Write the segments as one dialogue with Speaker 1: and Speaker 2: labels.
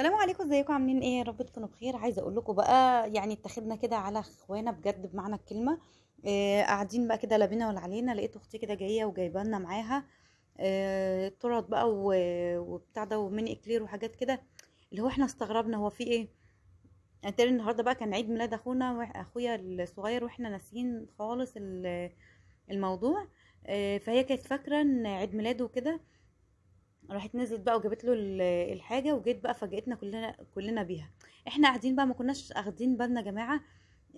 Speaker 1: السلام عليكم ازيكم عاملين ايه رب تكونوا بخير عايزه اقول لكم بقى يعني اتخذنا كده على اخوانا بجد بمعنى الكلمه آه قاعدين بقى كده لا بينا ولا علينا لقيت اختي كده جايه وجايبه لنا معاها آه طرد بقى وبتاع ده وميني اكلير وحاجات كده اللي هو احنا استغربنا هو في ايه انت يعني النهارده بقى كان عيد ميلاد اخونا اخويا الصغير واحنا ناسيين خالص الموضوع آه فهي كانت فاكره ان عيد ميلاده وكده راحت نزلت بقى وجابت له الحاجه وجيت بقى فاجئتنا كلنا كلنا بيها احنا قاعدين بقى ما كناش اخدين بالنا يا جماعه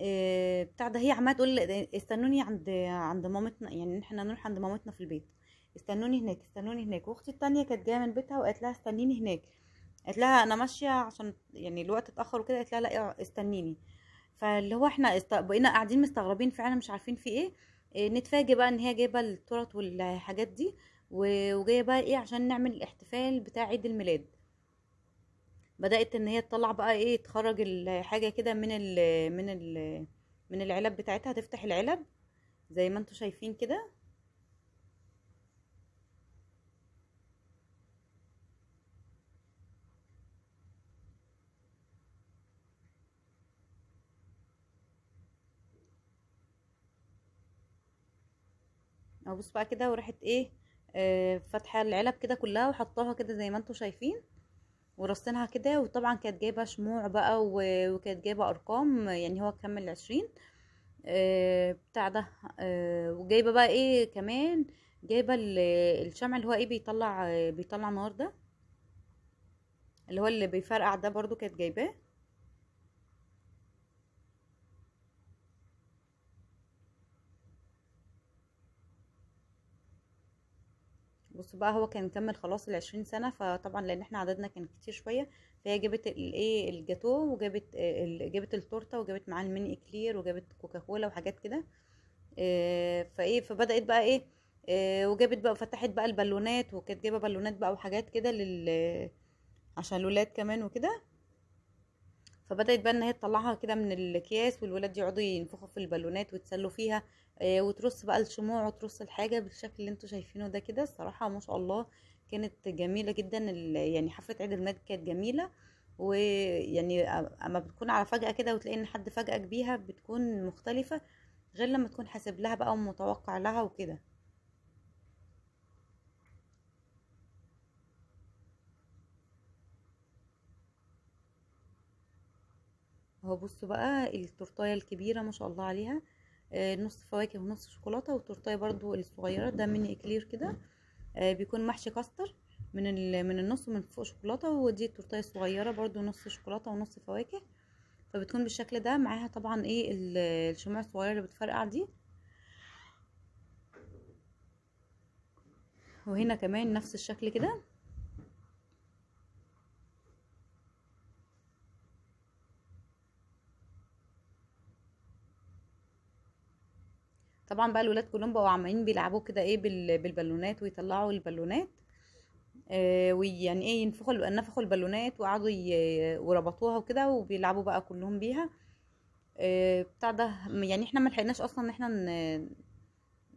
Speaker 1: آه، بتاع ده هي عماله تقول استنوني عند عند مامتنا يعني احنا نروح عند مامتنا في البيت استنوني هناك استنوني هناك واختي التانية كانت جايه من بيتها وقالت لها استنيني هناك قالت لها انا ماشيه عشان يعني الوقت اتاخر وكده قالت لها لا استنيني فاللي هو احنا است... بقينا قاعدين مستغربين فعلا مش عارفين في ايه, إيه نتفاجئ بقى ان هي جايبه التورت والحاجات دي وجايه بقى ايه عشان نعمل الاحتفال بتاع عيد الميلاد بدات ان هي تطلع بقى ايه تخرج الحاجه كده من الـ من الـ من العلب بتاعتها تفتح العلب زي ما انتم شايفين كده اهو بص بقى كده وراحت ايه آه، فاتحه العلب كده كلها وحطاها كده زي ما انتم شايفين ورصينها كده وطبعا كانت جايبه شموع بقى وكانت جايبه ارقام يعني هو كمل عشرين آه، بتاع ده آه، وجايبه بقى ايه كمان جايبه الشمع اللي هو ايه بيطلع بيطلع نار ده اللي هو اللي بيفرقع ده برضو كانت جايباه بص بقى هو كان كمل خلاص العشرين سنه فطبعا لان احنا عددنا كان كتير شويه فهي جابت الايه الجاتو وجابت جابت التورته وجابت معاه الميني اكلير وجابت كوكاكولا وحاجات كده فايه فبدات بقى ايه وجابت بقى فتحت بقى البالونات وكانت جايبه بالونات بقى وحاجات كده لل عشان الولاد كمان وكده فبدات بقى ان هي تطلعها كده من الاكياس والولاد يقعدوا ينفخوا في البالونات ويتسلوا فيها آه، وترص بقى الشموع وترص الحاجه بالشكل اللي انتوا شايفينه ده كده الصراحه ما شاء الله كانت جميله جدا يعني حفله عيد الميلاد كانت جميله ويعني اما بتكون على فجأة كده وتلاقي ان حد فاجئك بيها بتكون مختلفة غير لما تكون حاسب لها بقى ومتوقع لها وكده اهو بصوا بقى التورتايه الكبيره ما شاء الله عليها آه، نص فواكه ونص شوكولاته والتورتايه برضو الصغيره ده مني اكلير كده آه، بيكون محشي كاستر من من النص ومن فوق شوكولاته ودي التورتايه الصغيره برضو نص شوكولاته ونص فواكه فبتكون بالشكل ده معاها طبعا ايه الشموع الصغيره اللي بتفرقع دي وهنا كمان نفس الشكل كده طبعا بقى الولاد كلهم بقوا عمالين بيلعبوا كده ايه بالبالونات ويطلعوا البالونات آه ويعني ايه ينفخوا نفخوا البالونات وقعدوا وربطوها وكده وبيلعبوا بقى كلهم بيها آه بتاع ده يعني احنا ما لحقناش اصلا ان احنا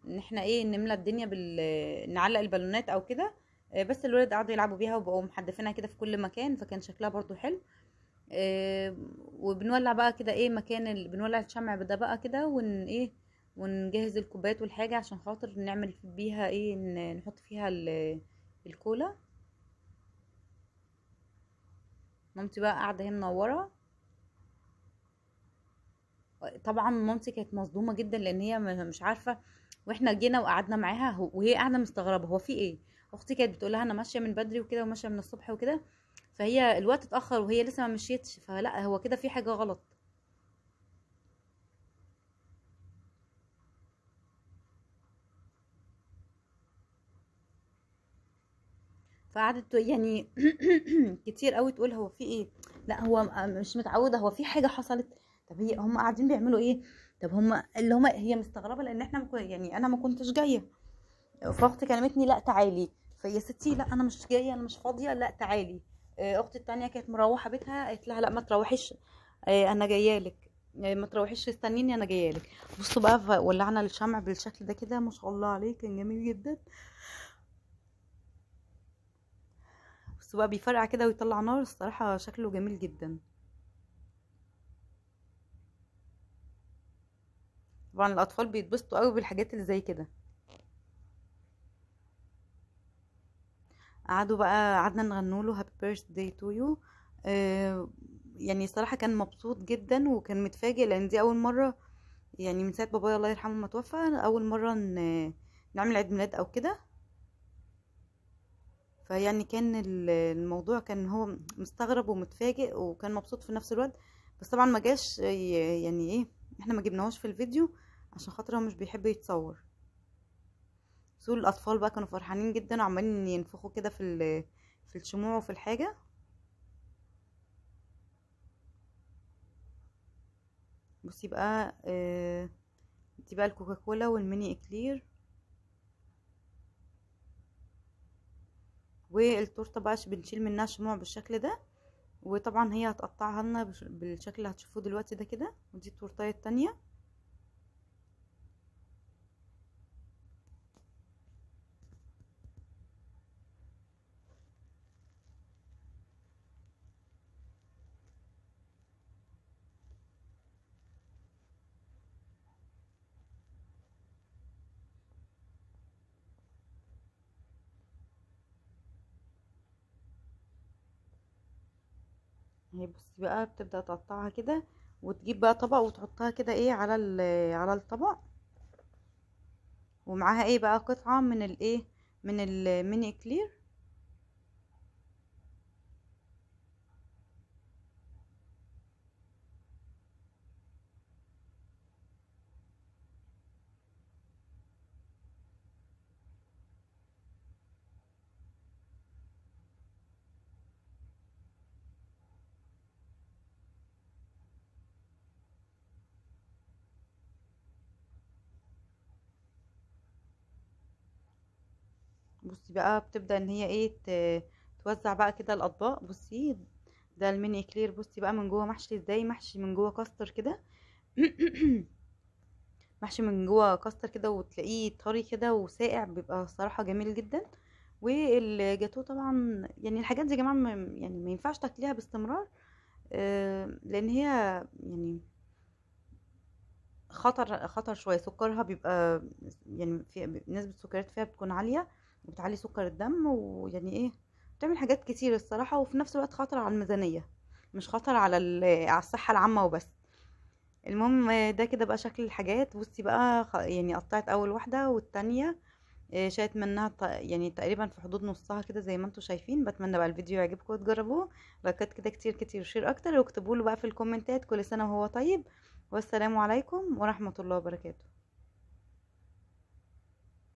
Speaker 1: ان احنا ايه نملى الدنيا بال نعلق البالونات او كده آه بس الولاد قعدوا يلعبوا بيها وبقوا محدفينها كده في كل مكان فكان شكلها برضو حلو آه، وبنولع بقى كده ايه مكان بنولع الشمع ده بقى كده ون ايه ونجهز الكوبايات والحاجة عشان خاطر نعمل بيها ايه نحط فيها الكولا مامتي بقى قاعدة اهي منورة طبعا مامتي كانت مصدومة جدا لان هي مش عارفة واحنا جينا وقعدنا معاها وهي قاعدة مستغربة هو في ايه اختي كانت بتقول لها انا ماشية من بدري وكده وماشية من الصبح وكده فهي الوقت اتأخر وهي لسه ما مشيتش فلا هو كده في حاجة غلط فقعدت يعني كتير قوي تقول هو في ايه لا هو مش متعوده هو في حاجه حصلت طب هي هم قاعدين بيعملوا ايه طب هم اللي هم هي مستغربه لان احنا مكو يعني انا ما كنتش جايه فاختي كلمتني لا تعالي فيا ستي لا انا مش جايه انا مش فاضيه لا تعالي آه، اختي التانية كانت مروحه بيتها قالت لها لا ما تروحيش آه، انا جايه لك آه، ما تروحيش استنيني انا جايه لك بصوا بقى ولعنا الشمع بالشكل ده كده ما شاء الله عليه كان جميل جدا بس بقى بيفرقع كده ويطلع نار الصراحة شكله جميل جدا طبعا الاطفال بيتبسطوا قوي بالحاجات اللي زي كده قعدوا بقى قعدنا نغنوا له هابي بيرث داي تو يو يعني صراحة كان مبسوط جدا وكان متفاجئ لان دي اول مرة يعني من ساعة بابايا الله يرحمه ما توفى اول مرة نعمل عيد ميلاد او كده فيعني كان الموضوع كان هو مستغرب ومتفاجئ وكان مبسوط في نفس الوقت بس طبعا ما جاش يعني ايه احنا ما جبناهوش في الفيديو عشان خاطر هو مش بيحب يتصور سوق الاطفال بقى كانوا فرحانين جدا وعمالين ينفخوا كده في في الشموع وفي الحاجه بصي بقى آه دي بقى الكوكاكولا والميني اكلير والتورته بقى بنشيل منها الشموع بالشكل ده وطبعا هي هتقطعها لنا بالشكل اللي هتشوفوه دلوقتي ده كده ودي التورتايه الثانيه اهي يعني بصي بقى بتبدا تقطعها كده وتجيب بقى طبق وتحطها كده ايه على على الطبق ومعاها ايه بقى قطعه من الايه من الميني كلير بصي بقى بتبدا ان هي ايه توزع بقى كده الاطباق بصي ده الميني كلير بصي بقى من جوه محشي ازاي محشي من جوه كاستر كده محشي من جوه كاستر كده وتلاقيه طري كده وساقع بيبقى صراحه جميل جدا والجاتو طبعا يعني الحاجات دي يا جماعه يعني ما ينفعش تاكليها باستمرار آه، لان هي يعني خطر خطر شويه سكرها بيبقى يعني في نسبه السكريات فيها بتكون عاليه بتعلي سكر الدم ويعني ايه بتعمل حاجات كتير الصراحه وفي نفس الوقت خطر على الميزانيه مش خطر على على الصحه العامه وبس المهم ده كده بقى شكل الحاجات بصي بقى يعني قطعت اول واحده والتانية آه، شايت منها يعني تقريبا في حدود نصها كده زي ما انتم شايفين بتمنى بقى الفيديو يعجبكم وتجربوه لايكات كده كتير كتير وشير اكتر واكتبوا بقى في الكومنتات كل سنه وهو طيب والسلام عليكم ورحمه الله وبركاته